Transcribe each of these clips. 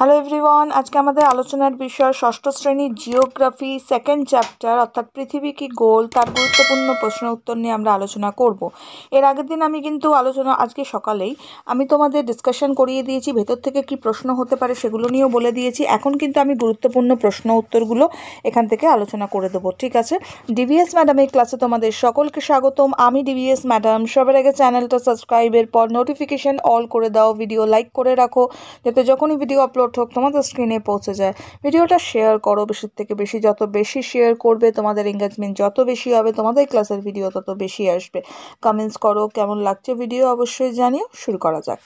hello everyone আজকে আমাদের আলোচনার বিষয় ষষ্ঠ শ্রেণীর জিওগ্রাফি সেকেন্ড চ্যাপ্টার অর্থাৎ পৃথিবী কি গোল তার গুরুত্বপূর্ণ প্রশ্ন উত্তর নিয়ে আমরা আলোচনা করব এর আগের দিন আমি কিন্তু আলোচনা আজকে সকালেই আমি তোমাদের ডিসকাশন করিয়ে দিয়েছি ভেতর থেকে কি প্রশ্ন হতে পারে সেগুলো নিয়েও বলে দিয়েছি এখন কিন্তু আমি গুরুত্বপূর্ণ প্রশ্ন উত্তরগুলো এখান থেকে আলোচনা করে দেবো ঠিক আছে ডিভিএস ম্যাডাম এই ক্লাসে তোমাদের সকলকে স্বাগতম আমি ডিভিএস ম্যাডাম সবার আগে চ্যানেলটা সাবস্ক্রাইবের পর নোটিফিকেশান অল করে দাও ভিডিও লাইক করে রাখো যাতে যখনই ভিডিও আপলোড পাঠক তোমাদের স্ক্রিনে পৌঁছে যায় ভিডিওটা শেয়ার করো বেশির থেকে বেশি যত বেশি শেয়ার করবে তোমাদের এঙ্গেজমেন্ট যত বেশি হবে তোমাদের ক্লাসের ভিডিও তত বেশি আসবে কমেন্টস করো কেমন লাগছে ভিডিও অবশ্যই জানিও শুরু করা যাক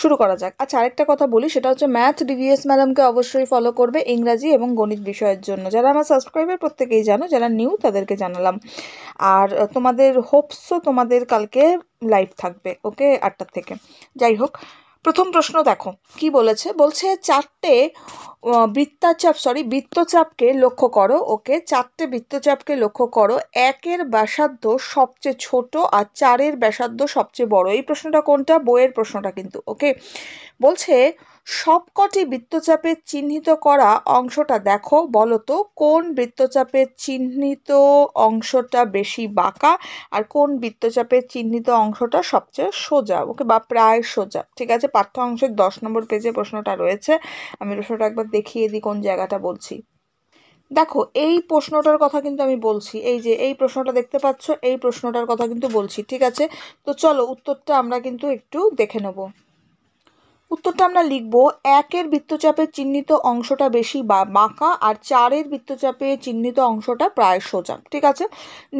শুরু করা যাক আচ্ছা আরেকটা কথা বলি সেটা হচ্ছে ম্যাথ ডিভিএস ম্যাডামকে অবশ্যই ফলো করবে ইংরাজি এবং গণিত বিষয়ের জন্য যারা আমার সাবস্ক্রাইবার প্রত্যেকেই জানো যারা নিউ তাদেরকে জানালাম আর তোমাদের হোপসও তোমাদের কালকে লাইভ থাকবে ওকে আটটার থেকে যাই হোক প্রথম প্রশ্ন দেখো কি বলেছে বলছে চারটে বৃত্তাচাপ সরি বৃত্তচাপকে লক্ষ্য করো ওকে চারটে বৃত্তচাপকে লক্ষ্য করো একের ব্যাসার্ধ সবচেয়ে ছোট আর চারের ব্যাসার্ধ সবচেয়ে বড় এই প্রশ্নটা কোনটা বইয়ের প্রশ্নটা কিন্তু ওকে বলছে সবকটি বৃত্তচাপের চিহ্নিত করা অংশটা দেখো বলো তো কোন বৃত্তচাপের চিহ্নিত অংশটা বেশি বাঁকা আর কোন বৃত্তচাপের চিহ্নিত অংশটা সবচেয়ে সোজা ওকে বা প্রায় সোজা ঠিক আছে পাঠ্য অংশের দশ নম্বর পেজে প্রশ্নটা রয়েছে আমি প্রশ্নটা একবার দেখিয়ে দিই কোন জায়গাটা বলছি দেখো এই প্রশ্নটার কথা কিন্তু আমি বলছি এই যে এই প্রশ্নটা দেখতে পাচ্ছ এই প্রশ্নটার কথা কিন্তু বলছি ঠিক আছে তো চলো উত্তরটা আমরা কিন্তু একটু দেখে নেবো উত্তরটা আমরা লিখব একের বৃত্তচাপে চিহ্নিত অংশটা বেশি বা বাঁকা আর চারের বৃত্তচাপে চিহ্নিত অংশটা প্রায় সোজা ঠিক আছে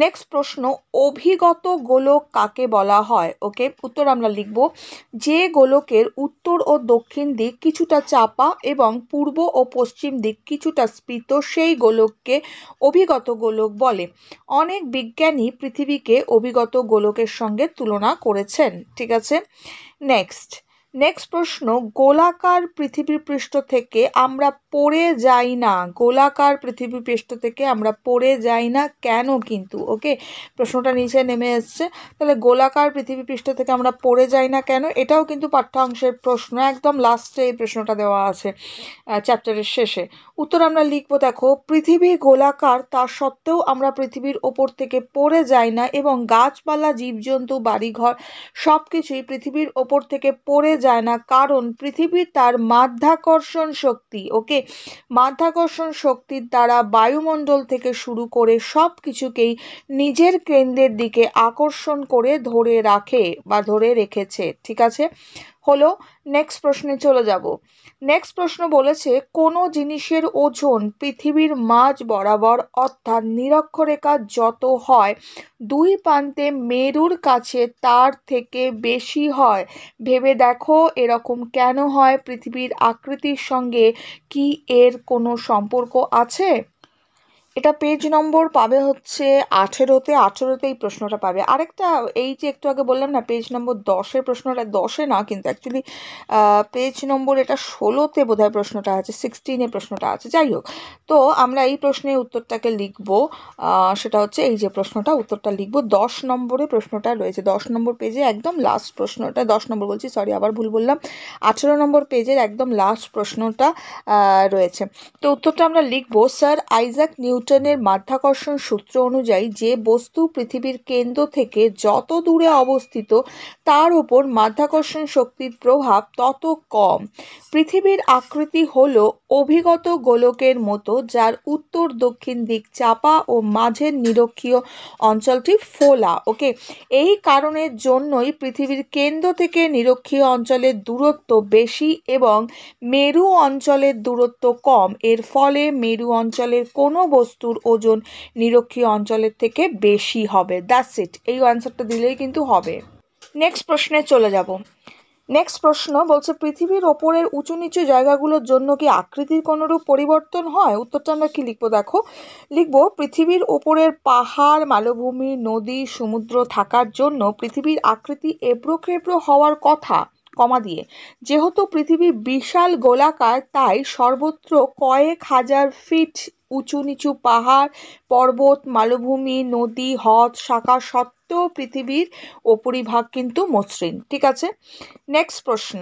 নেক্সট প্রশ্ন অভিগত গোলক কাকে বলা হয় ওকে উত্তর আমরা লিখব যে গোলকের উত্তর ও দক্ষিণ দিক কিছুটা চাপা এবং পূর্ব ও পশ্চিম দিক কিছুটা স্ফীত সেই গোলককে অভিগত গোলক বলে অনেক বিজ্ঞানী পৃথিবীকে অভিগত গোলকের সঙ্গে তুলনা করেছেন ঠিক আছে নেক্সট নেক্সট প্রশ্ন গোলাকার পৃষ্ঠ থেকে আমরা পড়ে যাই না গোলাকার পৃথিবীপৃষ্ঠ থেকে আমরা পড়ে যাই না কেন কিন্তু ওকে প্রশ্নটা নিচে নেমে এসছে তাহলে গোলাকার পৃষ্ঠ থেকে আমরা পড়ে যাই না কেন এটাও কিন্তু পাঠ্যাংশের প্রশ্ন একদম লাস্টে এই প্রশ্নটা দেওয়া আছে চ্যাপ্টারের শেষে উত্তর আমরা লিখবো দেখো পৃথিবী গোলাকার তা সত্ত্বেও আমরা পৃথিবীর ওপর থেকে পড়ে যাই না এবং গাছপালা জীবজন্তু বাড়িঘর সব কিছুই পৃথিবীর ওপর থেকে পড়ে যায় না কারণ পৃথিবী তার মাধ্যাকর্ষণ শক্তি ওকে মাধ্যাকর্ষণ শক্তির দ্বারা বায়ুমণ্ডল থেকে শুরু করে সব কিছুকেই নিজের কেন্দ্রের দিকে আকর্ষণ করে ধরে রাখে বা ধরে রেখেছে ঠিক আছে হলো নেক্সট প্রশ্নে চলে যাব নেক্সট প্রশ্ন বলেছে কোনো জিনিসের ওজন পৃথিবীর মাঝ বরাবর অর্থাৎ নিরক্ষরেখা যত হয় দুই প্রান্তে মেরুর কাছে তার থেকে বেশি হয় ভেবে দেখো এরকম কেন হয় পৃথিবীর আকৃতির সঙ্গে কি এর কোনো সম্পর্ক আছে এটা পেজ নম্বর পাবে হচ্ছে আঠেরোতে আঠেরোতে এই প্রশ্নটা পাবে আরেকটা এই যে একটু আগে বললাম না পেজ নম্বর দশের প্রশ্নটা দশে না কিন্তু অ্যাকচুয়ালি পেজ নম্বর এটা ষোলোতে বোধহয় প্রশ্নটা আছে সিক্সটিনে প্রশ্নটা আছে যাই হোক তো আমরা এই প্রশ্নের উত্তরটাকে লিখবো সেটা হচ্ছে এই যে প্রশ্নটা উত্তরটা লিখব দশ নম্বরে প্রশ্নটা রয়েছে দশ নম্বর পেজে একদম লাস্ট প্রশ্নটা দশ নম্বর বলছি সরি আবার ভুল বললাম আঠেরো নম্বর পেজের একদম লাস্ট প্রশ্নটা রয়েছে তো উত্তরটা আমরা লিখবো স্যার আইজাক নিউ নিউটনের মাধ্যাকর্ষণ সূত্র অনুযায়ী যে বস্তু পৃথিবীর কেন্দ্র থেকে যত দূরে অবস্থিত তার উপর মাধ্যাকর্ষণ শক্তির প্রভাব তত কম পৃথিবীর আকৃতি হল অভিগত গোলকের মতো যার উত্তর দক্ষিণ দিক চাপা ও মাঝের নিরক্ষীয় অঞ্চলটি ফোলা ওকে এই কারণের জন্যই পৃথিবীর কেন্দ্র থেকে নিরক্ষীয় অঞ্চলের দূরত্ব বেশি এবং মেরু অঞ্চলের দূরত্ব কম এর ফলে মেরু অঞ্চলের কোনো বস্তু বস্তুর ওজন নিরক্ষীয় অঞ্চলের থেকে বেশি হবে দ্যাটস ইট এই অ্যান্সারটা দিলেই কিন্তু হবে নেক্সট প্রশ্নে চলে যাব নেক্সট প্রশ্ন বলছে পৃথিবীর ওপরের উঁচু নিচু জায়গাগুলোর জন্য কি আকৃতির কোনোরূপ পরিবর্তন হয় উত্তরটা আমরা কী লিখবো দেখো লিখবো পৃথিবীর ওপরের পাহাড় মালভূমি নদী সমুদ্র থাকার জন্য পৃথিবীর আকৃতি এবড়ো খেবড়ো হওয়ার কথা কমা দিয়ে যেহেতু পৃথিবী বিশাল গোলাকার তাই সর্বত্র কয়েক হাজার ফিট উঁচু নিচু পাহাড় পর্বত মালভূমি নদী হ্রদ শাখা সত্ত্বেও পৃথিবীর ওপরিভাগ কিন্তু মসৃণ ঠিক আছে নেক্সট প্রশ্ন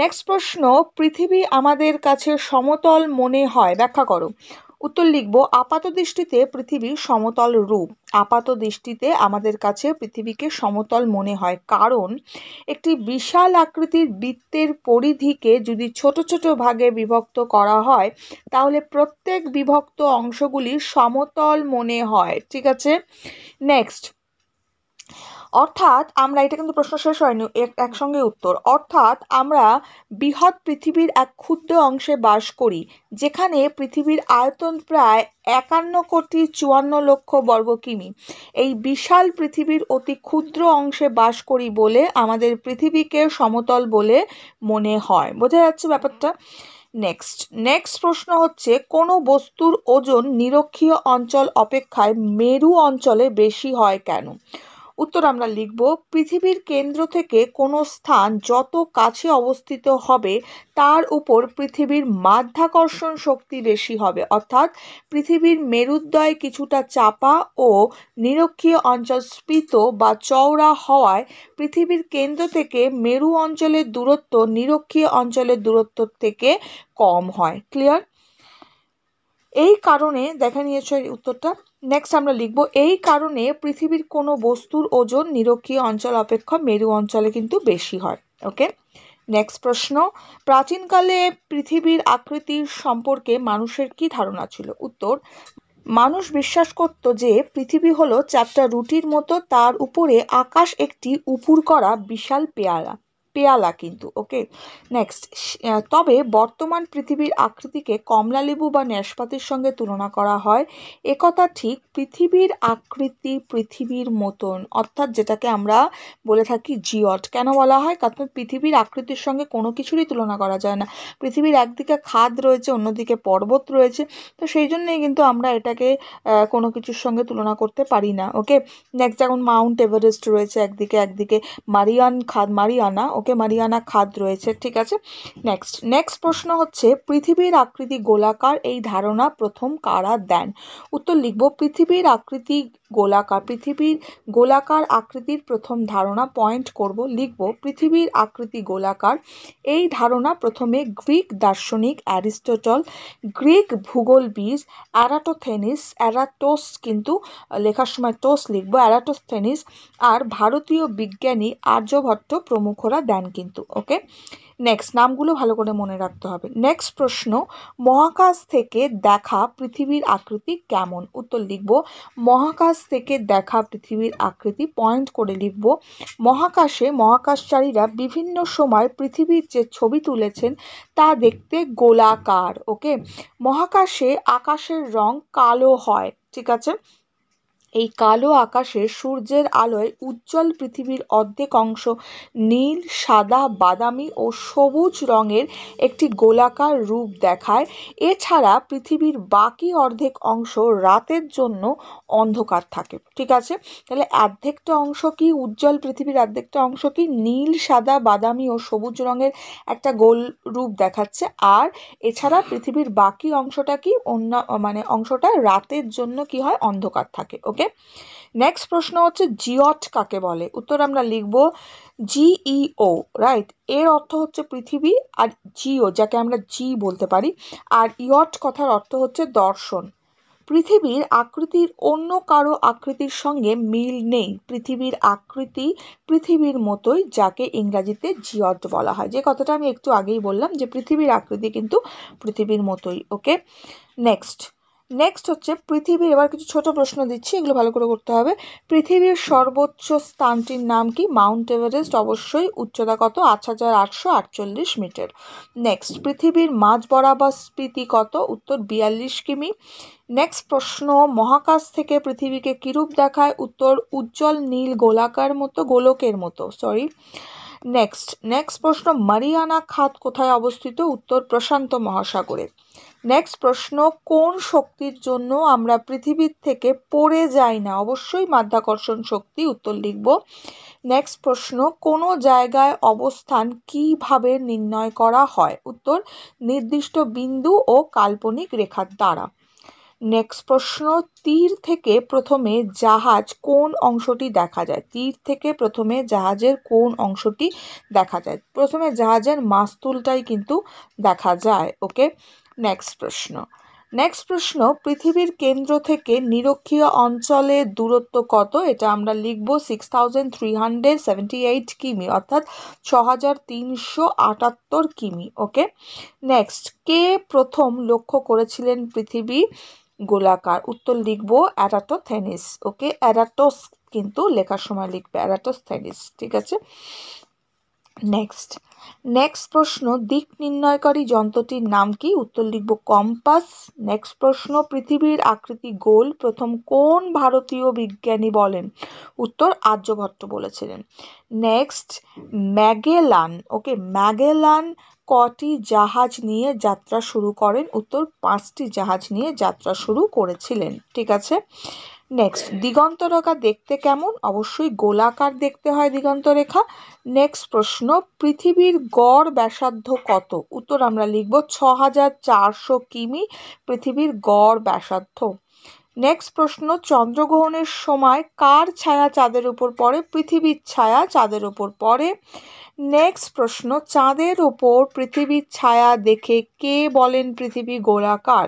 নেক্সট প্রশ্ন পৃথিবী আমাদের কাছে সমতল মনে হয় ব্যাখ্যা করো উত্তর লিখব আপাত দৃষ্টিতে পৃথিবীর সমতল রূপ আপাত দৃষ্টিতে আমাদের কাছে পৃথিবীকে সমতল মনে হয় কারণ একটি বিশাল আকৃতির বৃত্তের পরিধিকে যদি ছোট ছোট ভাগে বিভক্ত করা হয় তাহলে প্রত্যেক বিভক্ত অংশগুলি সমতল মনে হয় ঠিক আছে নেক্সট অর্থাৎ আমরা এটা কিন্তু প্রশ্ন শেষ হয়নি একসঙ্গে উত্তর অর্থাৎ আমরা বৃহৎ পৃথিবীর এক ক্ষুদ্র অংশে বাস করি যেখানে পৃথিবীর আয়তন প্রায় একান্ন কোটি চুয়ান্ন লক্ষ বর্গ কিমি এই বিশাল পৃথিবীর অতি ক্ষুদ্র অংশে বাস করি বলে আমাদের পৃথিবীকে সমতল বলে মনে হয় বোঝা যাচ্ছে ব্যাপারটা নেক্সট নেক্সট প্রশ্ন হচ্ছে কোনো বস্তুর ওজন নিরক্ষীয় অঞ্চল অপেক্ষায় মেরু অঞ্চলে বেশি হয় কেন উত্তর আমরা লিখব পৃথিবীর কেন্দ্র থেকে কোনো স্থান যত কাছে অবস্থিত হবে তার উপর পৃথিবীর মাধ্যাকর্ষণ শক্তি বেশি হবে অর্থাৎ পৃথিবীর মেরুদ্বয় কিছুটা চাপা ও নিরক্ষীয় অঞ্চল স্ফীত বা চওড়া হওয়ায় পৃথিবীর কেন্দ্র থেকে মেরু অঞ্চলের দূরত্ব নিরক্ষীয় অঞ্চলের দূরত্ব থেকে কম হয় ক্লিয়ার এই কারণে দেখা নিয়েছে উত্তরটা নেক্সট আমরা লিখব এই কারণে পৃথিবীর কোনো বস্তুর ওজন নিরক্ষীয় অঞ্চল অপেক্ষা মেরু অঞ্চলে কিন্তু বেশি হয় ওকে নেক্সট প্রশ্ন প্রাচীনকালে পৃথিবীর আকৃতির সম্পর্কে মানুষের কি ধারণা ছিল উত্তর মানুষ বিশ্বাস করত যে পৃথিবী হলো চারটা রুটির মতো তার উপরে আকাশ একটি উপুর করা বিশাল পেয়ারা পেয়ালা কিন্তু ওকে নেক্সট তবে বর্তমান পৃথিবীর আকৃতিকে কমলালেবু বা ন্যাসপাতির সঙ্গে তুলনা করা হয় একথা ঠিক পৃথিবীর আকৃতি পৃথিবীর মতন অর্থাৎ যেটাকে আমরা বলে থাকি জিওট কেন বলা হয় কারণ পৃথিবীর আকৃতির সঙ্গে কোনো কিছুরই তুলনা করা যায় না পৃথিবীর একদিকে খাদ রয়েছে অন্যদিকে পর্বত রয়েছে তো সেই জন্যেই কিন্তু আমরা এটাকে কোনো কিছুর সঙ্গে তুলনা করতে পারি না ওকে নেক্সট যেমন মাউন্ট এভারেস্ট রয়েছে একদিকে একদিকে মারিয়ান খাদ মারিয়ানা ওকে মুখে মারিয়ানা খাদ রয়েছে ঠিক আছে নেক্সট নেক্সট প্রশ্ন হচ্ছে পৃথিবীর আকৃতি গোলাকার এই ধারণা প্রথম কারা দেন উত্তর লিখব পৃথিবীর আকৃতি গোলাকার পৃথিবীর গোলাকার আকৃতির প্রথম ধারণা পয়েন্ট করব লিখব পৃথিবীর আকৃতি গোলাকার এই ধারণা প্রথমে গ্রিক দার্শনিক অ্যারিস্টটল গ্রিক বীজ অ্যারাটোথেনিস অ্যারাটোস কিন্তু লেখার সময় টোস লিখব অ্যারাটোথেনিস আর ভারতীয় বিজ্ঞানী আর্যভট্ট প্রমুখরা দেন কিন্তু ওকে নেক্সট নামগুলো ভালো করে মনে রাখতে হবে নেক্সট প্রশ্ন মহাকাশ থেকে দেখা পৃথিবীর আকৃতি কেমন উত্তর লিখব মহাকাশ থেকে দেখা পৃথিবীর আকৃতি পয়েন্ট করে লিখব মহাকাশে মহাকাশচারীরা বিভিন্ন সময় পৃথিবীর যে ছবি তুলেছেন তা দেখতে গোলাকার ওকে মহাকাশে আকাশের রং কালো হয় ঠিক আছে এই কালো আকাশে সূর্যের আলোয় উজ্জ্বল পৃথিবীর অর্ধেক অংশ নীল সাদা বাদামি ও সবুজ রঙের একটি গোলাকার রূপ দেখায় এছাড়া পৃথিবীর বাকি অর্ধেক অংশ রাতের জন্য অন্ধকার থাকে ঠিক আছে তাহলে অর্ধেকটা অংশ কি উজ্জ্বল পৃথিবীর অর্ধেকটা অংশ কি নীল সাদা বাদামি ও সবুজ রঙের একটা গোল রূপ দেখাচ্ছে আর এছাড়া পৃথিবীর বাকি অংশটা কি অন্য মানে অংশটা রাতের জন্য কি হয় অন্ধকার থাকে ওকে নেক্সট প্রশ্ন হচ্ছে জিওট কাকে বলে উত্তর আমরা লিখব জিইও রাইট এর অর্থ হচ্ছে পৃথিবী আর জিও যাকে আমরা জি বলতে পারি আর ইয়ট কথার অর্থ হচ্ছে দর্শন পৃথিবীর আকৃতির অন্য কারো আকৃতির সঙ্গে মিল নেই পৃথিবীর আকৃতি পৃথিবীর মতোই যাকে ইংরাজিতে জিয়ট বলা হয় যে কথাটা আমি একটু আগেই বললাম যে পৃথিবীর আকৃতি কিন্তু পৃথিবীর মতোই ওকে নেক্সট নেক্সট হচ্ছে পৃথিবীর এবার কিছু ছোট প্রশ্ন দিচ্ছি এগুলো ভালো করে করতে হবে পৃথিবীর সর্বোচ্চ স্থানটির নাম কি মাউন্ট এভারেস্ট অবশ্যই উচ্চতা কত আট হাজার আটশো আটচল্লিশ মিটার নেক্সট পৃথিবীর মাঝ বরাবর স্পৃতি কত উত্তর বিয়াল্লিশ কিমি নেক্সট প্রশ্ন মহাকাশ থেকে পৃথিবীকে কীরূপ দেখায় উত্তর উজ্জ্বল নীল গোলাকার মতো গোলকের মতো সরি নেক্সট নেক্সট প্রশ্ন মারিয়ানা খাত কোথায় অবস্থিত উত্তর প্রশান্ত মহাসাগরে নেক্সট প্রশ্ন কোন শক্তির জন্য আমরা পৃথিবীর থেকে পড়ে যাই না অবশ্যই মাধ্যাকর্ষণ শক্তি উত্তর লিখব নেক্সট প্রশ্ন কোন জায়গায় অবস্থান কিভাবে নির্ণয় করা হয় উত্তর নির্দিষ্ট বিন্দু ও কাল্পনিক রেখার দ্বারা নেক্সট প্রশ্ন তীর থেকে প্রথমে জাহাজ কোন অংশটি দেখা যায় তীর থেকে প্রথমে জাহাজের কোন অংশটি দেখা যায় প্রথমে জাহাজের মাস্তুলটাই কিন্তু দেখা যায় ওকে নেক্সট প্রশ্ন নেক্সট প্রশ্ন পৃথিবীর কেন্দ্র থেকে নিরক্ষীয় অঞ্চলের দূরত্ব কত এটা আমরা লিখব six thousand three hundred seventy eight কিমি অর্থাৎ ছ হাজার তিনশো আটাত্তর কিমি ওকে নেক্সট কে প্রথম লক্ষ্য করেছিলেন পৃথিবী গোলাকার উত্তর লিখব অ্যারাটোথেনিস ওকে অ্যারাটোস কিন্তু লেখার সময় লিখবে অ্যারাটোস্থেনিস ঠিক আছে নেক্সট নেক্সট প্রশ্ন দিক নির্ণয়কারী যন্ত্রটির নাম কি উত্তর লিখব কম্পাস নেক্সট প্রশ্ন পৃথিবীর আকৃতি গোল প্রথম কোন ভারতীয় বিজ্ঞানী বলেন উত্তর আর্যভট্ট বলেছিলেন নেক্সট ম্যাগেলান ওকে ম্যাগেলান কটি জাহাজ নিয়ে যাত্রা শুরু করেন উত্তর পাঁচটি জাহাজ নিয়ে যাত্রা শুরু করেছিলেন ঠিক আছে নেক্সট দিগন্তরেখা দেখতে কেমন অবশ্যই গোলাকার দেখতে হয় দিগন্তরেখা নেক্সট প্রশ্ন পৃথিবীর গড় ব্যাসার্ধ কত উত্তর আমরা লিখব ছ হাজার চারশো কিমি পৃথিবীর গড় ব্যাসার্ধ নেক্সট প্রশ্ন চন্দ্রগ্রহণের সময় কার ছায়া চাঁদের উপর পড়ে পৃথিবীর ছায়া চাঁদের উপর পড়ে নেক্সট প্রশ্ন চাঁদের ওপর পৃথিবীর ছায়া দেখে কে বলেন পৃথিবী গোলাকার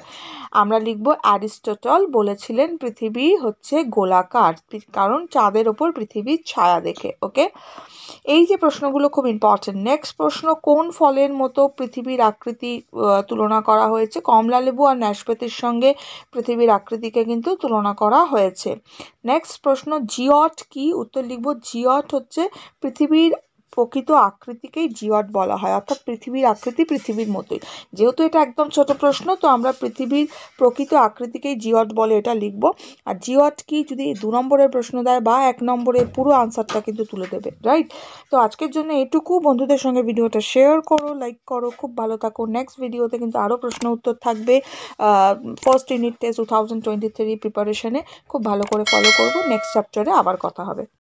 আমরা লিখব অ্যারিস্টটল বলেছিলেন পৃথিবী হচ্ছে গোলাকার কারণ চাঁদের ওপর পৃথিবীর ছায়া দেখে ওকে এই যে প্রশ্নগুলো খুব ইম্পর্টেন্ট নেক্সট প্রশ্ন কোন ফলের মতো পৃথিবীর আকৃতি তুলনা করা হয়েছে কমলা লেবু আর ন্যাশপাতির সঙ্গে পৃথিবীর আকৃতিকে কিন্তু তুলনা করা হয়েছে নেক্সট প্রশ্ন জিওট কি উত্তর লিখব জিওট হচ্ছে পৃথিবীর প্রকৃত আকৃতিকেই জিওয়াট বলা হয় অর্থাৎ পৃথিবীর আকৃতি পৃথিবীর মতোই যেহেতু এটা একদম ছোট প্রশ্ন তো আমরা পৃথিবীর প্রকৃত আকৃতিকেই জিওট বলে এটা লিখব আর জিওট কি যদি দু নম্বরের প্রশ্ন দেয় বা এক নম্বরের পুরো আনসারটা কিন্তু তুলে দেবে রাইট তো আজকের জন্য এটুকু বন্ধুদের সঙ্গে ভিডিওটা শেয়ার করো লাইক করো খুব ভালো থাকো নেক্সট ভিডিওতে কিন্তু আরও প্রশ্ন উত্তর থাকবে first unit test two thousand twenty three প্রিপারেশনে খুব ভালো করে ফলো করবো নেক্সট চ্যাপ্টারে আবার কথা হবে